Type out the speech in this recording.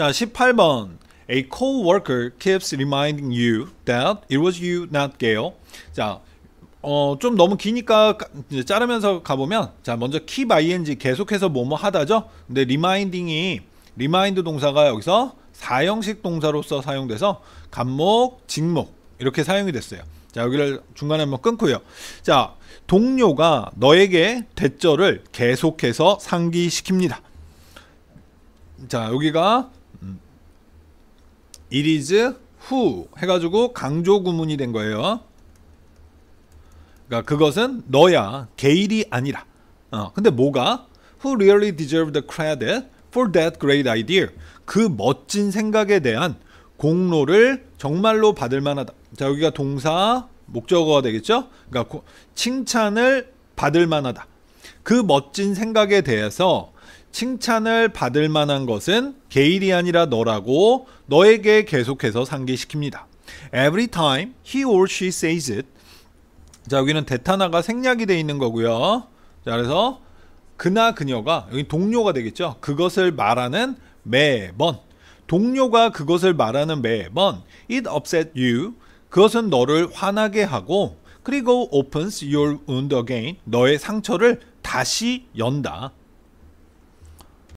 자, 18번. A co-worker keeps reminding you that it was you, not Gail. 자, 어, 좀 너무 기니까 이제 자르면서 가보면 자, 먼저 keep ing 계속해서 뭐뭐 하다죠? 근데 reminding이 remind 동사가 여기서 사형식 동사로서 사용돼서 간목, 직목 이렇게 사용이 됐어요. 자, 여기를 중간에 한번 끊고요. 자, 동료가 너에게 대절을 계속해서 상기시킵니다. 자, 여기가 it is who 해가지고 강조 구문이 된 거예요. 그러니까 그것은 너야 게일이 아니라. 어, 근데 뭐가 who really deserve the credit for that great idea 그 멋진 생각에 대한 공로를 정말로 받을 만하다. 자 여기가 동사 목적어가 되겠죠. 그러니까 칭찬을 받을 만하다. 그 멋진 생각에 대해서 칭찬을 받을 만한 것은 게일이 아니라 너라고 너에게 계속해서 상기시킵니다. Every time he or she says it. 자, 여기는 대타나가 생략이 돼 있는 거고요. 자, 그래서 그나 그녀가 여기 동료가 되겠죠. 그것을 말하는 매번 동료가 그것을 말하는 매번 it upset you 그것은 너를 화나게 하고 그리고 opens your wound again 너의 상처를 다시 연다.